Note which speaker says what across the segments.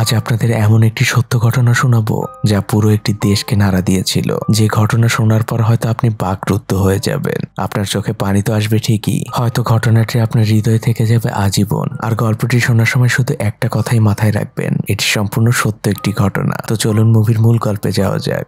Speaker 1: আজ আপনাদের এমন একটি সত্য ঘটনা শোনাবো যা পুরো একটি দেশকে নাড়া দিয়েছিল যে ঘটনা শোনার পর হয়তো আপনি বাকরুদ্ধ হয়ে যাবেন আপনার চোখে পানি তো আসবে ঠিকই হয়তো ঘটনাটি আপনার হৃদয়ে থেকে যাবে আজীবন আর গল্পটি শোনার সময় শুধু একটা কথাই মাথায় রাখবেন এটি সম্পূর্ণ সত্য একটি ঘটনা তো চলুন মুভির মূল গল্পে যাওয়া যাক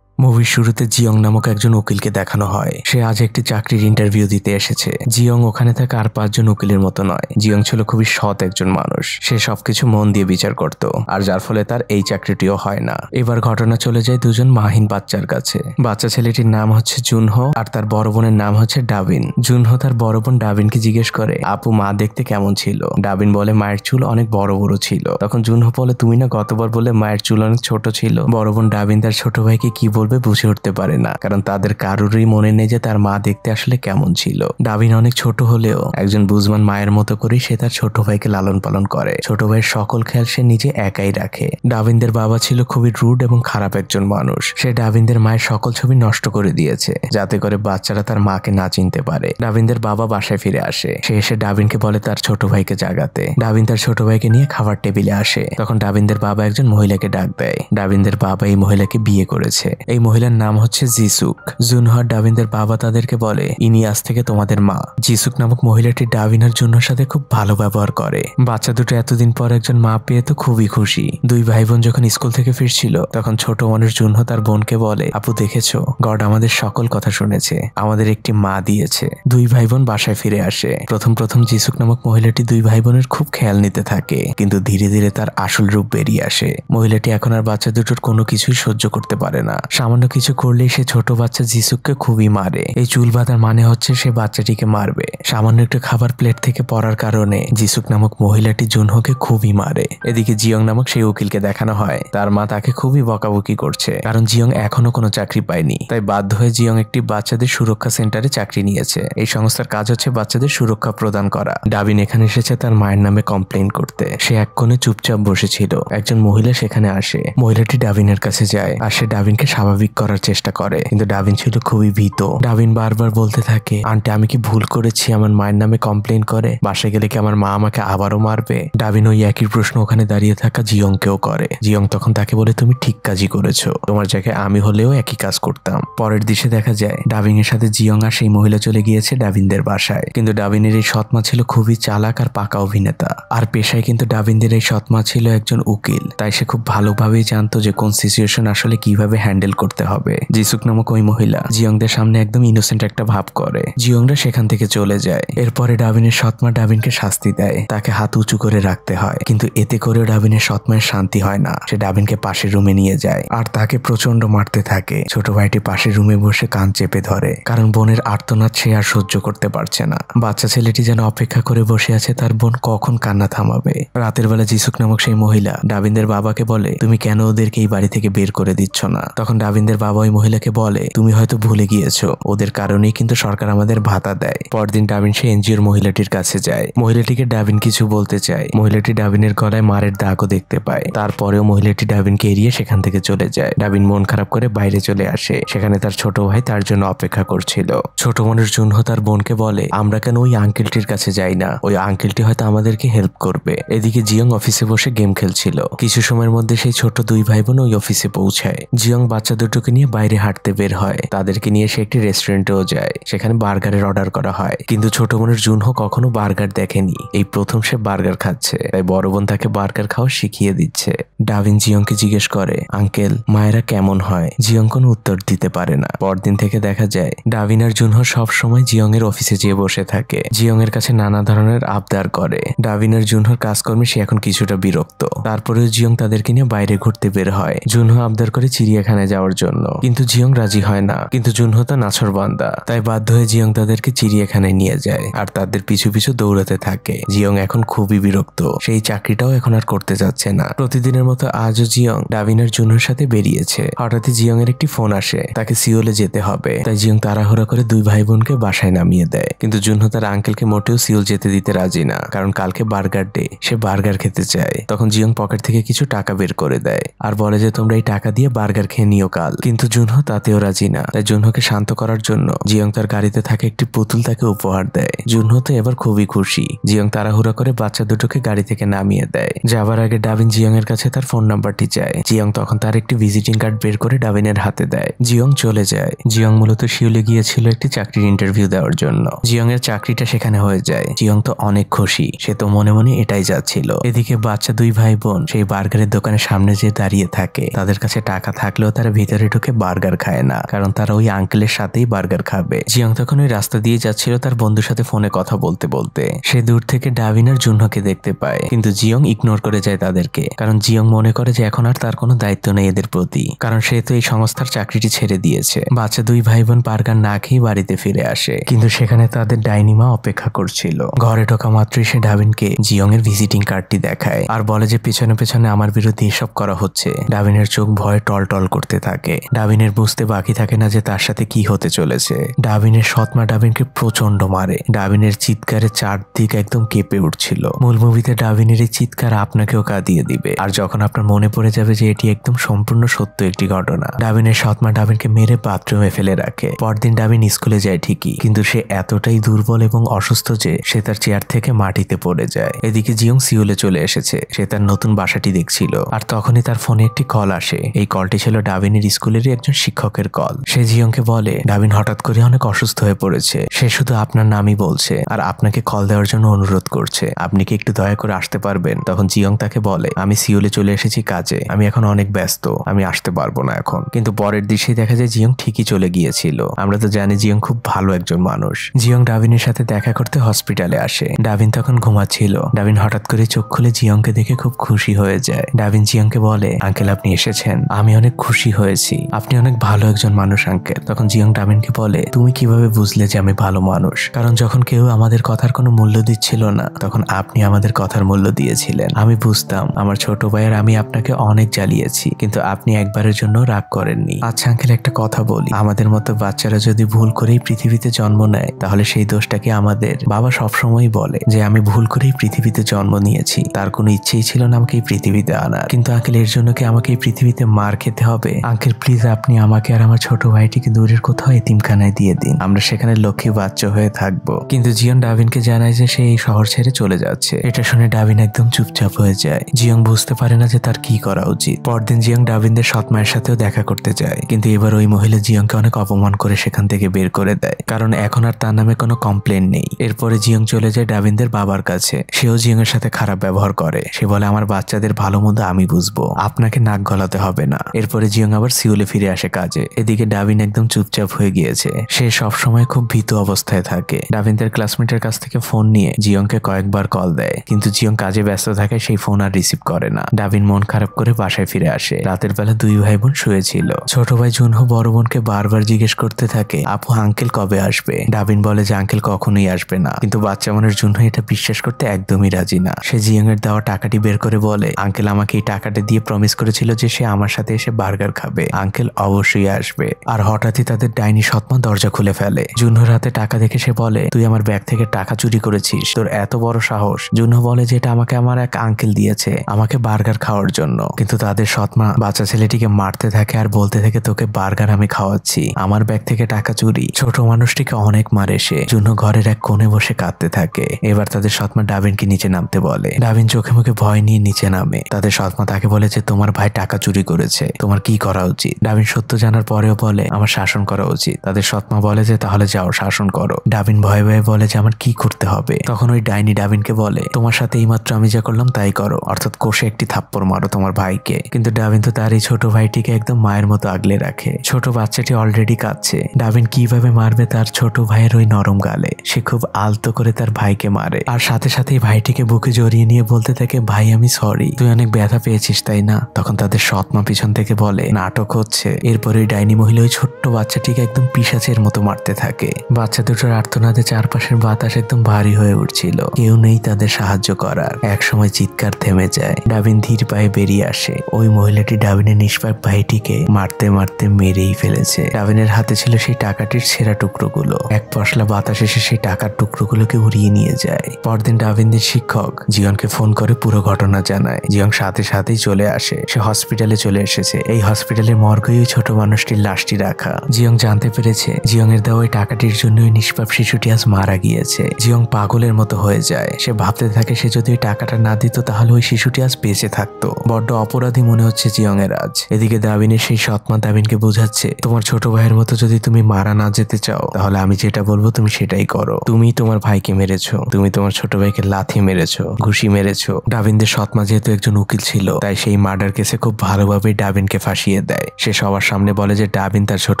Speaker 1: মুভির শুরুতে জিয়ং নামক একজন উকিলকে দেখানো হয় সে আজ একটি চাকরির ইন্টারভিউ দিতে এসেছে জিয়ং ওখানে থাকা আর পাঁচজন উকিলের মতো নয় জিয়ং ছিল খুবই সৎ একজন মানুষ সে সবকিছু মন দিয়ে বিচার করত আর যার ফলে তার এই চাকরিটিও হয় না এবার ঘটনা চলে যায় দুজন মাহিন বাচ্চার কাছে বাচ্চা ছেলেটির নাম হচ্ছে জুনহো আর তার বড় বোনের নাম হচ্ছে ডাবিন জুনহো তার বড় বোন ডাবিনকে জিজ্ঞেস করে আপু মা দেখতে কেমন ছিল ডাবিন বলে মায়ের চুল অনেক বড় বড় ছিল তখন জুনহো বলে তুমি না গতবার বলে মায়ের চুল অনেক ছোট ছিল বড় বোন ডাবিন তার ছোট ভাইকে কি বলবে করবে বুঝে উঠতে পারে না কারণ তাদের কারোরই মনে নেই যে তার মা দেখতে আসলে কেমন ছিল ডাবিন অনেক ছোট হলেও একজন বুঝমান মায়ের মতো করে সে তার ছোট ভাইকে লালন পালন করে ছোট ভাইয়ের সকল খেয়াল সে নিজে একাই রাখে ডাবিনদের বাবা ছিল খুবই রুড এবং খারাপ একজন মানুষ সে ডাবিনদের মায়ের সকল ছবি নষ্ট করে দিয়েছে যাতে করে বাচ্চারা তার মাকে না চিনতে পারে ডাবিনদের বাবা বাসায় ফিরে আসে সে এসে ডাবিনকে বলে তার ছোট ভাইকে জাগাতে ডাবিন তার ছোট ভাইকে নিয়ে খাবার টেবিলে আসে তখন ডাবিনদের বাবা একজন মহিলাকে ডাক দেয় ডাবিনদের বাবা এই মহিলাকে বিয়ে করেছে এই মহিলার নাম হচ্ছে জিসুক জুনহা ডাভিনদের বাবা তাদেরকে বলে ইনি আজ থেকে তোমাদের মা জিসুক নামক মহিলাটি ডাভিনার জুনহার সাথে খুব ভালো ব্যবহার করে বাচ্চা দুটো এতদিন পর একজন মা পেয়ে তো খুবই খুশি দুই ভাই বোন যখন স্কুল থেকে ফিরছিল তখন ছোট মানুষ জুনহা তার বোনকে বলে আপু দেখেছো গড আমাদের সকল কথা শুনেছে আমাদের একটি মা দিয়েছে দুই ভাই বোন বাসায় ফিরে আসে প্রথম প্রথম জিসুক নামক মহিলাটি দুই ভাই বোনের খুব খেয়াল নিতে থাকে কিন্তু ধীরে ধীরে তার আসল রূপ বেরিয়ে আসে মহিলাটি এখন আর বাচ্চা দুটোর কোনো কিছুই সহ্য করতে পারে না সামান্য কিছু করলে সে ছোট বাচ্চা যিশুককে খুবই মারে এই চুল বাঁধার মানে হচ্ছে সে বাচ্চাটিকে মারবে সামান্য একটু খাবার প্লেট থেকে পড়ার কারণে যিশুক নামক মহিলাটি জুনহোকে খুবই মারে এদিকে জিয়ং নামক সেই উকিলকে দেখানো হয় তার মা তাকে খুবই বকাবকি করছে কারণ জিয়ং এখনো কোনো চাকরি পায়নি তাই বাধ্য হয়ে জিয়ং একটি বাচ্চাদের সুরক্ষা সেন্টারে চাকরি নিয়েছে এই সংস্থার কাজ হচ্ছে বাচ্চাদের সুরক্ষা প্রদান করা ডাবিন এখানে এসেছে তার মায়ের নামে কমপ্লেন করতে সে এক কোণে চুপচাপ বসেছিল একজন মহিলা সেখানে আসে মহিলাটি ডাবিনের কাছে যায় আর সে ডাবিনকে স্বাভাবিক স্বাভাবিক করার চেষ্টা করে কিন্তু ডাবিন ছিল খুবই ভীত ডাবিন বারবার বলতে থাকে আন্টি আমি কি ভুল করেছি আমার মায়ের নামে কমপ্লেন করে বাসায় গেলে কি আমার মা আমাকে আবারও মারবে ডাবিন ওই একই প্রশ্ন ওখানে দাঁড়িয়ে থাকা জিয়ংকেও করে জিয়ং তখন তাকে বলে তুমি ঠিক কাজই করেছো তোমার জায়গায় আমি হলেও একই কাজ করতাম পরের দিশে দেখা যায় ডাবিং এর সাথে জিয়ং আর সেই মহিলা চলে গিয়েছে ডাবিনদের বাসায় কিন্তু ডাবিনের এই সৎমা ছিল খুবই চালাক আর পাকা অভিনেতা আর পেশায় কিন্তু ডাবিনদের এই সৎমা ছিল একজন উকিল তাই সে খুব ভালোভাবেই জানতো যে কোন সিচুয়েশন আসলে কিভাবে হ্যান্ডেল করতে হবে জিসুক নামক ওই মহিলা জিয়ংদের সামনে একদম ইনোসেন্ট একটা ভাব করে জিয়ংরা সেখান থেকে চলে যায় এরপরে ডাবিনের সৎমা ডাবিনকে শাস্তি দেয় তাকে হাত উঁচু করে রাখতে হয় কিন্তু এতে করেও ডাবিনের সৎমায়ের শান্তি হয় না সে ডাবিনকে পাশের রুমে নিয়ে যায় আর তাকে প্রচন্ড মারতে থাকে ছোট ভাইটি পাশের রুমে বসে কান চেপে ধরে কারণ বোনের আর্তনাদ সে আর সহ্য করতে পারছে না বাচ্চা ছেলেটি যেন অপেক্ষা করে বসে আছে তার বোন কখন কান্না থামাবে রাতের বেলা জিসুক নামক সেই মহিলা ডাবিনদের বাবাকে বলে তুমি কেন ওদেরকে এই বাড়ি থেকে বের করে দিচ্ছ না তখন রাবিন্দের বাবা ওই মহিলাকে বলে তুমি হয়তো ভুলে গিয়েছো ওদের কারণেই কিন্তু সরকার আমাদের ভাতা দেয় পরদিন ডাবিন সে এনজিওর মহিলাটির কাছে যায় মহিলাটিকে ডাবিন কিছু বলতে চায় মহিলাটি ডাবিনের গলায় মারের দাগও দেখতে পায় তারপরেও মহিলাটি ডাবিনকে এড়িয়ে সেখান থেকে চলে যায় ডাবিন মন খারাপ করে বাইরে চলে আসে সেখানে তার ছোট ভাই তার জন্য অপেক্ষা করছিল ছোট মনের জুনহ তার বোনকে বলে আমরা কেন ওই আঙ্কেলটির কাছে যাই না ওই আঙ্কেলটি হয়তো আমাদেরকে হেল্প করবে এদিকে জিয়ং অফিসে বসে গেম খেলছিল কিছু সময়ের মধ্যে সেই ছোট দুই ভাই বোন ওই অফিসে পৌঁছায় জিয়ং বাচ্চাদের দুটোকে নিয়ে বাইরে হাঁটতে বের হয় তাদেরকে নিয়ে সে একটি রেস্টুরেন্টেও যায় সেখানে বার্গারের অর্ডার করা হয় কিন্তু ছোট বোনের জুনহো কখনো বার্গার দেখেনি এই প্রথম সে বার্গার খাচ্ছে তাই বড় বোন তাকে বার্গার খাওয়া শিখিয়ে দিচ্ছে ডাভিন জিয়ংকে জিজ্ঞেস করে আঙ্কেল মায়েরা কেমন হয় জিয়ং কোনো উত্তর দিতে পারে না পরদিন থেকে দেখা যায় ডাভিন আর জুনহো সবসময় জিয়ং এর অফিসে যেয়ে বসে থাকে জিয়ং এর কাছে নানা ধরনের আবদার করে ডাভিন আর জুনহোর কাজকর্মে সে এখন কিছুটা বিরক্ত তারপরেও জিয়ং তাদেরকে নিয়ে বাইরে ঘুরতে বের হয় জুনহো আবদার করে চিড়িয়াখানায় যাওয়ার খাওয়ার জন্য কিন্তু জিয়ং রাজি হয় না কিন্তু জুনহো তো বান্দা তাই বাধ্য হয়ে জিয়ং তাদেরকে চিড়িয়াখানায় নিয়ে যায় আর তাদের পিছু পিছু দৌড়াতে থাকে জিয়ং এখন খুবই বিরক্ত সেই চাকরিটাও এখন আর করতে যাচ্ছে না প্রতিদিনের মতো আজও জিয়ং ডাবিনার জুনহোর সাথে বেরিয়েছে হঠাৎই জিয়ং এর একটি ফোন আসে তাকে সিওলে যেতে হবে তাই জিয়ং তাড়াহুড়া করে দুই ভাই বোনকে বাসায় নামিয়ে দেয় কিন্তু জুনহো তার আঙ্কেলকে মোটেও সিওল যেতে দিতে রাজি না কারণ কালকে বার্গার ডে সে বার্গার খেতে চায় তখন জিয়ং পকেট থেকে কিছু টাকা বের করে দেয় আর বলে যে তোমরা এই টাকা দিয়ে বার্গার খেয়ে নিও কাল কিন্তু জুনহ তাতেও রাজি না তাই জুনহকে শান্ত করার জন্য জিয়ং তার গাড়িতে থাকে একটি পুতুল তাকে উপহার দেয় জুনহ তো এবার খুবই খুশি জিয়ং তাড়াহুড়া করে বাচ্চা দুটোকে গাড়ি থেকে নামিয়ে দেয় যাবার আগে ডাবিন জিয়ং এর কাছে তার ফোন নাম্বারটি চায় জিয়ং তখন তার একটি ভিজিটিং কার্ড বের করে ডাবিনের হাতে দেয় জিয়ং চলে যায় জিয়ং মূলত শিউলে গিয়েছিল একটি চাকরির ইন্টারভিউ দেওয়ার জন্য জিয়ং এর চাকরিটা সেখানে হয়ে যায় জিয়ং তো অনেক খুশি সে তো মনে মনে এটাই যাচ্ছিল এদিকে বাচ্চা দুই ভাই বোন সেই বার্গারের দোকানের সামনে যে দাঁড়িয়ে থাকে তাদের কাছে টাকা থাকলেও তারা ভিতরে ভিতরে ঢুকে বার্গার খায় না কারণ তারা ওই আঙ্কেলের সাথেই বার্গার খাবে জিয়াং তখন ওই রাস্তা দিয়ে যাচ্ছিল তার বন্ধুর সাথে ফোনে কথা বলতে বলতে সে দূর থেকে ডাভিন আর জুনহকে দেখতে পায় কিন্তু জিয়ং ইগনোর করে যায় তাদেরকে কারণ জিয়ং মনে করে যে এখন আর তার কোনো দায়িত্ব নেই এদের প্রতি কারণ সে তো এই সংস্থার চাকরিটি ছেড়ে দিয়েছে বাচ্চা দুই ভাই বোন বার্গার না খেয়ে বাড়িতে ফিরে আসে কিন্তু সেখানে তাদের ডাইনিমা অপেক্ষা করছিল ঘরে ঢোকা মাত্রই সে ডাভিনকে জিয়ং এর ভিজিটিং কার্ডটি দেখায় আর বলে যে পেছনে পেছনে আমার বিরুদ্ধে এসব করা হচ্ছে ডাভিনের চোখ ভয়ে টলটল করতে থাকে থাকে ডাবিনের বুঝতে বাকি থাকে না যে তার সাথে কি হতে চলেছে ডাবিনের সৎমা ডাবিনকে প্রচন্ড মারে ডাবিনের চিৎকারে চারদিক একদম কেঁপে উঠছিল মূল মুভিতে ডাবিনের এই চিৎকার আপনাকেও কাঁদিয়ে দিবে আর যখন আপনার মনে পড়ে যাবে যে এটি একদম সম্পূর্ণ সত্য একটি ঘটনা ডাবিনের সৎমা ডাবিনকে মেরে বাথরুমে ফেলে রাখে পরদিন ডাবিন স্কুলে যায় ঠিকই কিন্তু সে এতটাই দুর্বল এবং অসুস্থ যে সে তার চেয়ার থেকে মাটিতে পড়ে যায় এদিকে জিয়ং সিউলে চলে এসেছে সে তার নতুন বাসাটি দেখছিল আর তখনই তার ফোনে একটি কল আসে এই কলটি ছিল ডাবিনের ডাবিনের স্কুলেরই একজন শিক্ষকের কল সে জিয়নকে বলে ডাবিন হঠাৎ করে অনেক অসুস্থ হয়ে পড়েছে সে শুধু আপনার নামই বলছে আর আপনাকে কল দেওয়ার জন্য অনুরোধ করছে আপনি কি একটু দয়া করে আসতে পারবেন তখন জিয়ং তাকে বলে আমি সিওলে চলে এসেছি কাজে আমি এখন অনেক ব্যস্ত আমি আসতে পারবো না এখন কিন্তু পরের দৃশ্যে দেখা যায় জিয়ং ঠিকই চলে গিয়েছিল আমরা তো জানি জিয়ং খুব ভালো একজন মানুষ জিয়ং ডাবিনের সাথে দেখা করতে হসপিটালে আসে ডাবিন তখন ঘুমাচ্ছিল ডাবিন হঠাৎ করে চোখ খুলে জিয়ংকে দেখে খুব খুশি হয়ে যায় ডাবিন জিয়ংকে বলে আঙ্কেল আপনি এসেছেন আমি অনেক খুশি হয়ে হয়েছি আপনি অনেক ভালো একজন মানুষ আঙ্কে তখন জিয়ং ডামিনকে বলে তুমি কিভাবে বুঝলে যে আমি ভালো মানুষ কারণ যখন কেউ আমাদের কথার কোনো মূল্য দিচ্ছিল না তখন আপনি আমাদের কথার মূল্য দিয়েছিলেন আমি বুঝতাম আমার ছোট ভাইয়ের আমি আপনাকে অনেক জ্বালিয়েছি কিন্তু আপনি একবারের জন্য রাগ করেননি আচ্ছা আঙ্কেল একটা কথা বলি আমাদের মতো বাচ্চারা যদি ভুল করেই পৃথিবীতে জন্ম নেয় তাহলে সেই দোষটাকে আমাদের বাবা সবসময় বলে যে আমি ভুল করেই পৃথিবীতে জন্ম নিয়েছি তার কোনো ইচ্ছেই ছিল না আমাকে এই পৃথিবীতে আনার কিন্তু আঙ্কেল এর জন্য কি আমাকে এই পৃথিবীতে মার খেতে হবে আঙ্কেল প্লিজ আপনি আমাকে আর আমার ছোট ভাইটিকে দূরের কোথাও এতিমখানায় দিয়ে দিন আমরা সেখানে লক্ষ্মী বাচ্চ হয়ে থাকবো কিন্তু জিয়ন ডাবিনকে জানায় যে সে এই শহর ছেড়ে চলে যাচ্ছে এটা শুনে ডাবিন একদম চুপচাপ হয়ে যায় জিয়ং বুঝতে পারে না যে তার কি করা উচিত পরদিন জিয়ং ডাবিনদের সৎ মায়ের সাথেও দেখা করতে যায় কিন্তু এবার ওই মহিলা জিয়ংকে অনেক অপমান করে সেখান থেকে বের করে দেয় কারণ এখন আর তার নামে কোনো কমপ্লেন নেই এরপরে জিয়ং চলে যায় ডাবিনদের বাবার কাছে সেও জিয়ং এর সাথে খারাপ ব্যবহার করে সে বলে আমার বাচ্চাদের ভালো মন্দ আমি বুঝবো আপনাকে নাক গলাতে হবে না এরপরে জিয়ং আবার সিউলে ফিরে আসে কাজে এদিকে ডাবিন একদম চুপচাপ হয়ে গিয়েছে সে সবসময় খুব ভীত অবস্থায় থাকে ডাবিন তার ক্লাসমেটের কাছ থেকে ফোন নিয়ে জিয়ংকে কয়েকবার কল দেয় কিন্তু জিয়ং কাজে ব্যস্ত থাকে সেই ফোন আর রিসিভ করে না ডাবিন মন খারাপ করে বাসায় ফিরে আসে রাতের বেলা দুই ভাই বোন শুয়েছিল ছোট ভাই জুনহো বড় বোনকে বারবার জিজ্ঞেস করতে থাকে আপু আঙ্কেল কবে আসবে ডাবিন বলে যে আঙ্কেল কখনোই আসবে না কিন্তু বাচ্চা মনের জুনহো এটা বিশ্বাস করতে একদমই রাজি না সে জিয়ং এর দেওয়া টাকাটি বের করে বলে আঙ্কেল আমাকে এই টাকাটা দিয়ে প্রমিস করেছিল যে সে আমার সাথে এসে বার্গার খাবে আসবে আঙ্কেল অবশ্যই আসবে আর হঠাৎই তাদের ডাইনি সৎমা দরজা খুলে ফেলে জুনহর হাতে টাকা দেখে সে বলে তুই আমার ব্যাগ থেকে টাকা চুরি করেছিস তোর এত বড় সাহস জুনহ বলে যে এটা আমাকে আমার এক আঙ্কেল দিয়েছে আমাকে বার্গার খাওয়ার জন্য কিন্তু তাদের সৎমা বাচ্চা ছেলেটিকে মারতে থাকে আর বলতে থাকে তোকে বার্গার আমি খাওয়াচ্ছি আমার ব্যাগ থেকে টাকা চুরি ছোট মানুষটিকে অনেক মারে সে জুনহ ঘরের এক কোণে বসে কাঁদতে থাকে এবার তাদের সৎমা ডাবিনকে নিচে নামতে বলে ডাবিন চোখে মুখে ভয় নিয়ে নিচে নামে তাদের সৎমা তাকে বলে যে তোমার ভাই টাকা চুরি করেছে তোমার কি করা উচিত ডাবিন সত্য জানার পরেও বলে আমার শাসন করা উচিত তাদের সৎমা বলে যে তাহলে যাও শাসন করো ডাবিন ভয়ে ভয়ে বলে যে আমার কি করতে হবে তখন ওই ডাইনি ডাবিনকে বলে তোমার সাথে এইমাত্র আমি যা করলাম তাই করো অর্থাৎ কোষে একটি থাপ্পড় মারো তোমার ভাইকে কিন্তু ডাবিন তো তার এই ছোট ভাইটিকে একদম মায়ের মতো আগলে রাখে ছোট বাচ্চাটি অলরেডি কাঁদছে ডাবিন কিভাবে মারবে তার ছোট ভাইয়ের ওই নরম গালে সে খুব আলতো করে তার ভাইকে মারে আর সাথে সাথে ভাইটিকে বুকে জড়িয়ে নিয়ে বলতে থাকে ভাই আমি সরি তুই অনেক ব্যথা পেয়েছিস তাই না তখন তাদের সৎমা পিছন থেকে বলে নাটক নাটক হচ্ছে এরপরে ডাইনি মহিলা ওই ছোট্ট বাচ্চাটিকে একদম পিসাচের মতো মারতে থাকে বাচ্চা দুটোর আর্তনাদে চারপাশের বাতাস একদম ভারী হয়ে উঠছিল কেউ নেই তাদের সাহায্য করার এক সময় চিৎকার থেমে যায় ডাবিন ধীর পায়ে বেরিয়ে আসে ওই মহিলাটি ডাবিনের নিষ্পাপ ভাইটিকে মারতে মারতে মেরেই ফেলেছে ডাবিনের হাতে ছিল সেই টাকাটির সেরা টুকরোগুলো এক পশলা বাতাস এসে সেই টাকার টুকরোগুলোকে উড়িয়ে নিয়ে যায় পরদিন ডাবিনদের শিক্ষক জিয়নকে ফোন করে পুরো ঘটনা জানায় জিয়ন সাথে সাথেই চলে আসে সে হসপিটালে চলে এসেছে এই হসপিটালে হাসপাতালের মর্গেই ছোট মানুষটির লাশটি রাখা জিয়ং জানতে পেরেছে জিয়ং এর দেওয়া ওই টাকাটির জন্যই নিষ্পাপ শিশুটি আজ মারা গিয়েছে জিয়ং পাগলের মতো হয়ে যায় সে ভাবতে থাকে সে যদি ওই টাকাটা না দিত তাহলে ওই শিশুটি আজ বেঁচে থাকতো বড্ড অপরাধী মনে হচ্ছে জিয়ং এর আজ এদিকে দাবিনের সেই সৎমা দাবিনকে বোঝাচ্ছে তোমার ছোট ভাইয়ের মতো যদি তুমি মারা না যেতে চাও তাহলে আমি যেটা বলবো তুমি সেটাই করো তুমি তোমার ভাইকে মেরেছো তুমি তোমার ছোট ভাইকে লাথি মেরেছো ঘুষি মেরেছো ডাবিনদের সৎমা যেহেতু একজন উকিল ছিল তাই সেই মার্ডার কেসে খুব ভালোভাবে ডাবিনকে ফাঁসিয়ে দেয় সে সবার সামনে বলে যে ডাবিন তার ছোট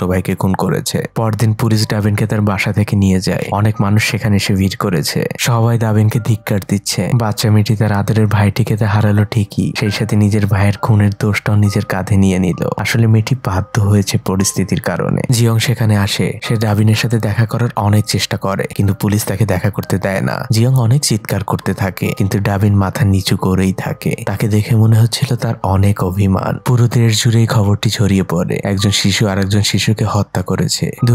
Speaker 1: ভাইকে খুন করেছে পরদিন পুলিশ ডাবিনকে তার বাসা থেকে নিয়ে যায় অনেক মানুষ সেখানে এসে ভিড় করেছে সবাই ডাবিনকে ধিক্কার দিচ্ছে বাচ্চা মেয়েটি তার আদরের ভাইটিকে তা হারালো ঠিকই সেই সাথে নিজের ভাইয়ের খুনের দোষটাও নিজের কাঁধে নিয়ে নিল আসলে মেয়েটি বাধ্য হয়েছে পরিস্থিতির কারণে জিয়ং সেখানে আসে সে ডাবিনের সাথে দেখা করার অনেক চেষ্টা করে কিন্তু পুলিশ তাকে দেখা করতে দেয় না জিয়ং অনেক চিৎকার করতে থাকে কিন্তু ডাবিন মাথা নিচু করেই থাকে তাকে দেখে মনে হচ্ছিল তার অনেক অভিমান পুরো দেশ জুড়েই খবর খবরটি ছড়িয়ে পড়ে একজন শিশু আরেকজন শিশুকে হত্যা করেছে দু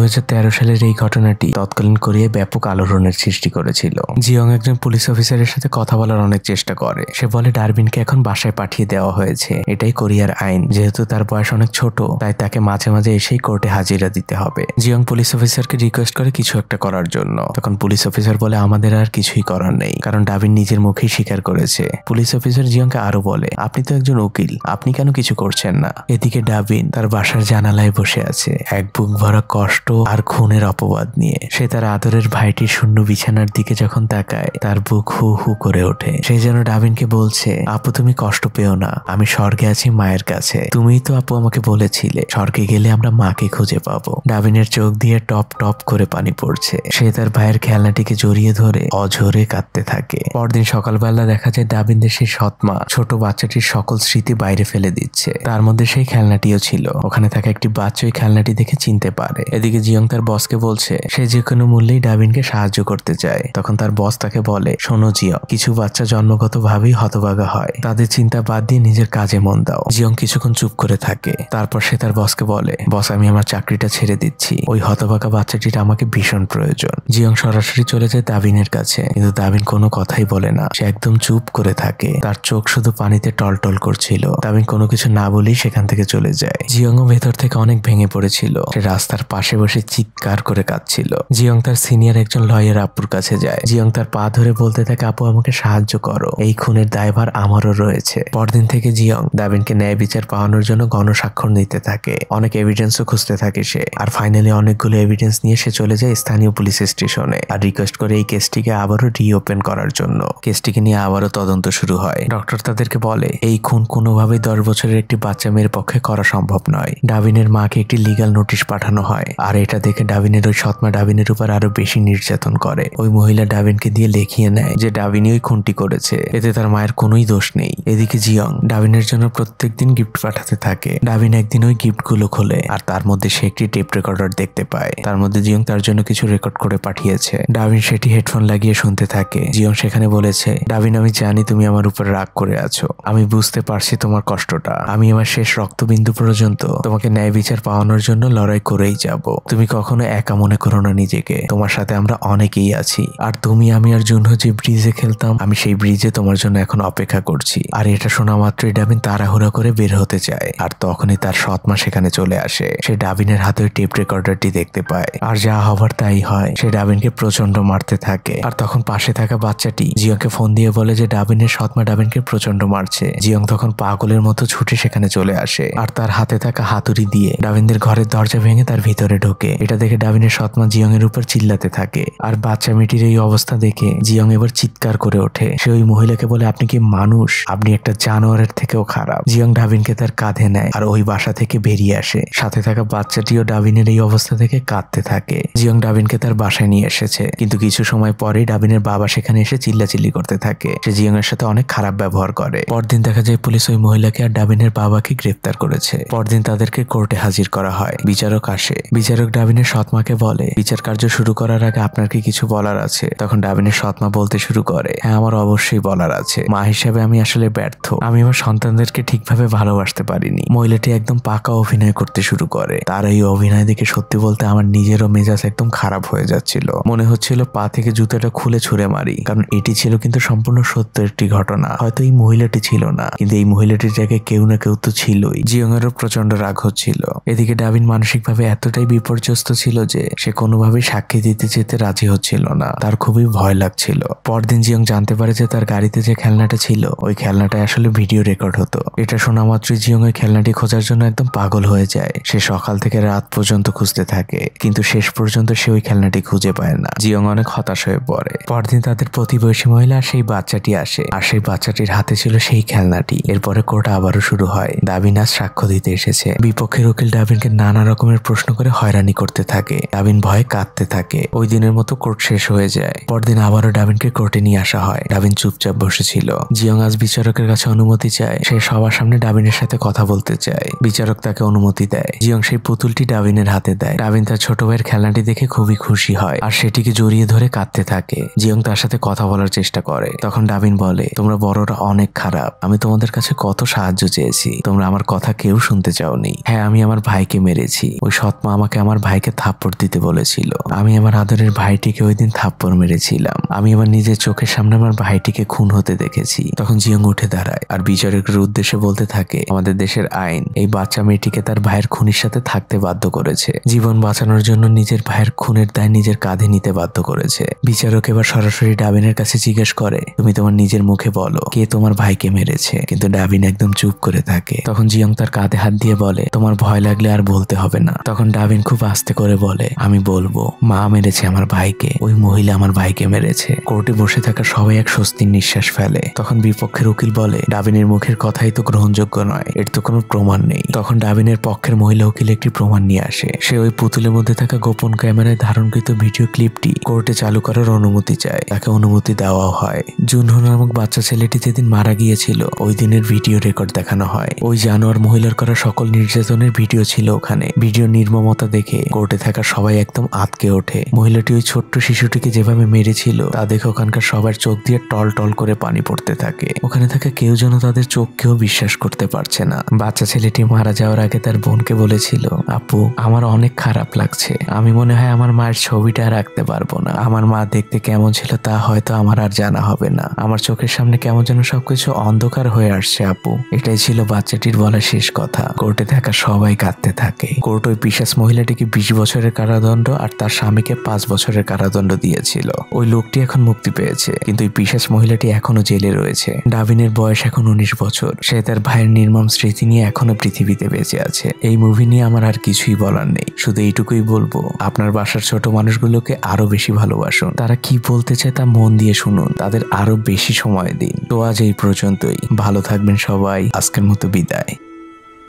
Speaker 1: সালের এই ঘটনাটি তৎকালীন কোরিয়ায় ব্যাপক আলোড়নের সৃষ্টি করেছিল জিয়ং একজন পুলিশ অফিসারের সাথে কথা বলার অনেক চেষ্টা করে সে বলে ডারবিনকে এখন বাসায় পাঠিয়ে দেওয়া হয়েছে এটাই কোরিয়ার আইন যেহেতু তার বয়স অনেক ছোট তাই তাকে মাঝে মাঝে এসেই কোর্টে হাজিরা দিতে হবে জিয়ং পুলিশ অফিসারকে রিকোয়েস্ট করে কিছু একটা করার জন্য তখন পুলিশ অফিসার বলে আমাদের আর কিছুই করার নেই কারণ ডাবিন নিজের মুখেই স্বীকার করেছে পুলিশ অফিসার জিয়ংকে আরো বলে আপনি তো একজন উকিল আপনি কেন কিছু করছেন না এদিকে আবিন তার বাসার জানালায় বসে আছে এক বুক ভরা কষ্ট আর খুনের অপবাদ নিয়ে সে তার আদরের ভাইটির শূন্য বিছানার দিকে যখন তাকায় তার বুক হু হু করে ওঠে সে যেন ডাবিনকে বলছে আপু তুমি কষ্ট পেও না আমি স্বর্গে আছি মায়ের কাছে তুমিই তো আপু আমাকে বলেছিলে স্বর্গে গেলে আমরা মাকে খুঁজে পাবো ডাবিনের চোখ দিয়ে টপ টপ করে পানি পড়ছে সে তার ভাইয়ের খেলনাটিকে জড়িয়ে ধরে অঝরে কাঁদতে থাকে পরদিন সকালবেলা দেখা যায় ডাবিনদের সেই সৎমা ছোট বাচ্চাটির সকল স্মৃতি বাইরে ফেলে দিচ্ছে তার মধ্যে সেই খেলনাটি ভিডিও ছিল ওখানে থাকা একটি বাচ্চা ওই খেলনাটি দেখে চিনতে পারে এদিকে জিয়ং তার বসকে বলছে সে যে কোনো মূল্যেই ডাবিনকে সাহায্য করতে চায় তখন তার বস তাকে বলে শোনো জিয়ং কিছু বাচ্চা জন্মগত ভাবেই হতভাগা হয় তাদের চিন্তা বাদ দিয়ে নিজের কাজে মন দাও জিয়ং কিছুক্ষণ চুপ করে থাকে তারপর সে তার বসকে বলে বস আমি আমার চাকরিটা ছেড়ে দিচ্ছি ওই হতভাগা বাচ্চাটির আমাকে ভীষণ প্রয়োজন জিয়ং সরাসরি চলে যায় দাবিনের কাছে কিন্তু দাবিন কোনো কথাই বলে না সে একদম চুপ করে থাকে তার চোখ শুধু পানিতে টলটল করছিল দাবিন কোনো কিছু না বলেই সেখান থেকে চলে যায় জিয়ং ভেতর থেকে অনেক ভেঙে পড়েছিল সে রাস্তার পাশে বসে চিৎকার করে কাঁদছিল জিয়ং তার সিনিয়র একজন লয়ের আপুর কাছে যায় জিয়ং তার পা ধরে বলতে থাকে আপু আমাকে সাহায্য করো এই খুনের দায়ভার আমারও রয়েছে পরদিন থেকে জিয়ং দাবিনকে ন্যায় বিচার পাওয়ানোর জন্য গণস্বাক্ষর নিতে থাকে অনেক এভিডেন্সও খুঁজতে থাকে সে আর ফাইনালি অনেকগুলো এভিডেন্স নিয়ে সে চলে যায় স্থানীয় পুলিশ স্টেশনে আর রিকোয়েস্ট করে এই কেসটিকে আবারও রিওপেন করার জন্য কেসটিকে নিয়ে আবারও তদন্ত শুরু হয় ডক্টর তাদেরকে বলে এই খুন কোনোভাবেই দশ বছরের একটি বাচ্চা মেয়ের পক্ষে করা সম্ভব নয় ডাবিনের মাকে একটি লিগাল নোটিশ পাঠানো হয় আর এটা দেখে ডাবিনের ওই সৎমা ডাবিনের উপর আরো বেশি নির্যাতন করে ওই মহিলা ডাবিনকে দিয়ে লেখিয়ে নেয় যে ডাবিনি ওই খুনটি করেছে এতে তার মায়ের কোনোই দোষ নেই এদিকে জিয়ং ডাবিনের জন্য প্রত্যেকদিন গিফট পাঠাতে থাকে ডাবিন একদিন ওই গিফটগুলো খোলে আর তার মধ্যে সে একটি টেপ রেকর্ডার দেখতে পায় তার মধ্যে জিয়ং তার জন্য কিছু রেকর্ড করে পাঠিয়েছে ডাবিন সেটি হেডফোন লাগিয়ে শুনতে থাকে জিয়ং সেখানে বলেছে ডাবিন আমি জানি তুমি আমার উপর রাগ করে আছো আমি বুঝতে পারছি তোমার কষ্টটা আমি আমার শেষ রক্তবিন্দু পর্যন্ত তোমাকে ন্যায় বিচার পাওয়ানোর জন্য লড়াই করেই যাব তুমি কখনো একা মনে করো না নিজেকে তোমার সাথে আমরা অনেকেই আছি আর তুমি আমি আর জুনহ যে ব্রিজে খেলতাম আমি সেই ব্রিজে তোমার জন্য এখন অপেক্ষা করছি আর এটা শোনা মাত্রই ডাবিন তাড়াহুড়া করে বের হতে চায় আর তখনই তার সৎমা সেখানে চলে আসে সে ডাবিনের হাতে টেপ রেকর্ডারটি দেখতে পায় আর যা হবার তাই হয় সে ডাবিনকে প্রচন্ড মারতে থাকে আর তখন পাশে থাকা বাচ্চাটি জিয়াকে ফোন দিয়ে বলে যে ডাবিনের সৎমা ডাবিনকে প্রচন্ড মারছে জিয়ং তখন পাগলের মতো ছুটে সেখানে চলে আসে আর তার তার হাতে থাকা হাতুড়ি দিয়ে ডাবিনদের ঘরের দরজা ভেঙে তার ভিতরে ঢোকে এটা দেখে ডাবিনের সৎমা জিয়ং এর উপর চিল্লাতে থাকে আর বাচ্চা মেয়েটির এই অবস্থা দেখে জিয়ং এবার চিৎকার করে ওঠে সে ওই মহিলাকে বলে আপনি কি মানুষ আপনি একটা জানোয়ারের থেকেও খারাপ জিয়ং ডাবিনকে তার কাঁধে নেয় আর ওই বাসা থেকে বেরিয়ে আসে সাথে থাকা বাচ্চাটিও ডাবিনের এই অবস্থা থেকে কাঁদতে থাকে জিয়ং ডাবিনকে তার বাসায় নিয়ে এসেছে কিন্তু কিছু সময় পরে ডাবিনের বাবা সেখানে এসে চিল্লাচিল্লি করতে থাকে সে জিয়ং এর সাথে অনেক খারাপ ব্যবহার করে পরদিন দেখা যায় পুলিশ ওই মহিলাকে আর ডাবিনের বাবাকে গ্রেফতার করেছে করেছে পরদিন তাদেরকে কোর্টে হাজির করা হয় বিচারক আসে বিচারক ডাবিনের সৎমাকে বলে বিচার কার্য শুরু করার আগে আপনার কি কিছু বলার আছে তখন ডাবিনের সৎমা বলতে শুরু করে হ্যাঁ আমার অবশ্যই বলার আছে মা হিসাবে আমি আসলে ব্যর্থ আমি আমার সন্তানদেরকে ঠিকভাবে ভালোবাসতে পারিনি মহিলাটি একদম পাকা অভিনয় করতে শুরু করে তার এই অভিনয় দেখে সত্যি বলতে আমার নিজেরও মেজাজ একদম খারাপ হয়ে যাচ্ছিল মনে হচ্ছিল পা থেকে জুতোটা খুলে ছুঁড়ে মারি কারণ এটি ছিল কিন্তু সম্পূর্ণ সত্য একটি ঘটনা হয়তো এই মহিলাটি ছিল না কিন্তু এই মহিলাটির জায়গায় কেউ না কেউ তো ছিলই জিয়ং ডাবিংয়েরও প্রচন্ড রাগ হচ্ছিল এদিকে ডাবিন মানসিকভাবে এতটাই বিপর্যস্ত ছিল যে সে কোনোভাবেই সাক্ষী দিতে যেতে রাজি হচ্ছিল না তার খুবই ভয় লাগছিল পরদিন জিয়ং জানতে পারে যে তার গাড়িতে যে খেলনাটা ছিল ওই খেলনাটা আসলে ভিডিও রেকর্ড হতো এটা শোনা মাত্রই জিয়ং ওই খেলনাটি খোঁজার জন্য একদম পাগল হয়ে যায় সে সকাল থেকে রাত পর্যন্ত খুঁজতে থাকে কিন্তু শেষ পর্যন্ত সে ওই খেলনাটি খুঁজে পায় না জিয়ং অনেক হতাশ হয়ে পড়ে পরদিন তাদের প্রতিবেশী মহিলা সেই বাচ্চাটি আসে আর সেই বাচ্চাটির হাতে ছিল সেই খেলনাটি এরপরে কোর্ট আবারও শুরু হয় দাবিনাজ সাক্ষ্য দিতে এসেছে বিপক্ষের উকিল ডাবিনকে নানা রকমের প্রশ্ন করে হয়রানি করতে থাকে ডাবিন ভয়ে কাঁদতে থাকে ওই দিনের মতো কোর্ট শেষ হয়ে যায় পরদিন আবারও ডাবিনকে কোর্টে নিয়ে আসা হয় ডাবিন চুপচাপ বসেছিল জিয়ং আজ বিচারকের কাছে অনুমতি চায় সে সবার সামনে ডাবিনের সাথে কথা বলতে চায় বিচারক তাকে অনুমতি দেয় জিয়ং সেই পুতুলটি ডাবিনের হাতে দেয় ডাবিন তার ছোট ভাইয়ের খেলনাটি দেখে খুবই খুশি হয় আর সেটিকে জড়িয়ে ধরে কাঁদতে থাকে জিয়ং তার সাথে কথা বলার চেষ্টা করে তখন ডাবিন বলে তোমরা বড়রা অনেক খারাপ আমি তোমাদের কাছে কত সাহায্য চেয়েছি তোমরা আমার কথা কেউ কেউ শুনতে চাওনি হ্যাঁ আমি আমার ভাইকে মেরেছি ওই সৎমা আমাকে আমার ভাইকে থাপ্পড় দিতে বলেছিল আমি আমার আদরের ভাইটিকে ওই দিন থাপ্পড় মেরেছিলাম আমি আমার নিজের চোখের সামনে আমার ভাইটিকে খুন হতে দেখেছি তখন জিয়ং উঠে দাঁড়ায় আর বিচারকের উদ্দেশ্যে বলতে থাকে আমাদের দেশের আইন এই বাচ্চা মেয়েটিকে তার ভাইয়ের খুনির সাথে থাকতে বাধ্য করেছে জীবন বাঁচানোর জন্য নিজের ভাইয়ের খুনের দায় নিজের কাঁধে নিতে বাধ্য করেছে বিচারক এবার সরাসরি ডাবিনের কাছে জিজ্ঞেস করে তুমি তোমার নিজের মুখে বলো কে তোমার ভাইকে মেরেছে কিন্তু ডাবিন একদম চুপ করে থাকে তখন জিয়ং তার কাঁধে হাত দিয়ে বলে তোমার ভয় লাগলে আর বলতে হবে না তখন ডাবিন খুব আস্তে করে বলে আমি বলবো মা মেরেছে আমার ভাইকে ওই মহিলা আমার ভাইকে মেরেছে কোর্টে বসে থাকা সবাই এক স্বস্তির নিঃশ্বাস ফেলে তখন বিপক্ষের উকিল বলে ডাবিনের মুখের কথাই তো গ্রহণযোগ্য নয় এর তো কোনো প্রমাণ নেই তখন ডাবিনের পক্ষের মহিলা উকিল একটি প্রমাণ নিয়ে আসে সে ওই পুতুলের মধ্যে থাকা গোপন ক্যামেরায় ধারণকৃত ভিডিও ক্লিপটি কোর্টে চালু করার অনুমতি চায় তাকে অনুমতি দেওয়া হয় জুনহো নামক বাচ্চা ছেলেটি যেদিন মারা গিয়েছিল ওই দিনের ভিডিও রেকর্ড দেখানো হয় ওই জানোয়ার মহিলার করা সকল নির্যাতনের ভিডিও ছিল ওখানে ভিডিও নির্মমতা দেখে কোর্টে থাকা সবাই একদম আতকে ওঠে মহিলাটি ওই ছোট্ট শিশুটিকে যেভাবে মেরেছিল তা দেখে ওখানকার সবার চোখ দিয়ে টল টল করে পানি পড়তে থাকে ওখানে থাকা কেউ যেন তাদের চোখকেও বিশ্বাস করতে পারছে না বাচ্চা ছেলেটি মারা যাওয়ার আগে তার বোনকে বলেছিল আপু আমার অনেক খারাপ লাগছে আমি মনে হয় আমার মায়ের ছবিটা রাখতে পারবো না আমার মা দেখতে কেমন ছিল তা হয়তো আমার আর জানা হবে না আমার চোখের সামনে কেমন যেন সবকিছু অন্ধকার হয়ে আসছে আপু এটাই ছিল বাচ্চাটির বলা শেষ কথা কথা কোর্টে থাকা সবাই কাঁদতে থাকে কোর্ট ওই পিসাস মহিলাটিকে বিশ বছরের কারাদণ্ড আর তার স্বামীকে পাঁচ বছরের কারাদণ্ড দিয়েছিল ওই লোকটি এখন মুক্তি পেয়েছে কিন্তু ওই পিসাস মহিলাটি এখনো জেলে রয়েছে ডাবিনের বয়স এখন উনিশ বছর সে তার ভাইয়ের নির্মম স্মৃতি নিয়ে এখনো পৃথিবীতে বেঁচে আছে এই মুভি নিয়ে আমার আর কিছুই বলার নেই শুধু এইটুকুই বলবো আপনার বাসার ছোট মানুষগুলোকে আরো বেশি ভালোবাসুন তারা কি বলতে চায় তা মন দিয়ে শুনুন তাদের আরো বেশি সময় দিন তো আজ এই পর্যন্তই ভালো থাকবেন সবাই আজকের মতো বিদায়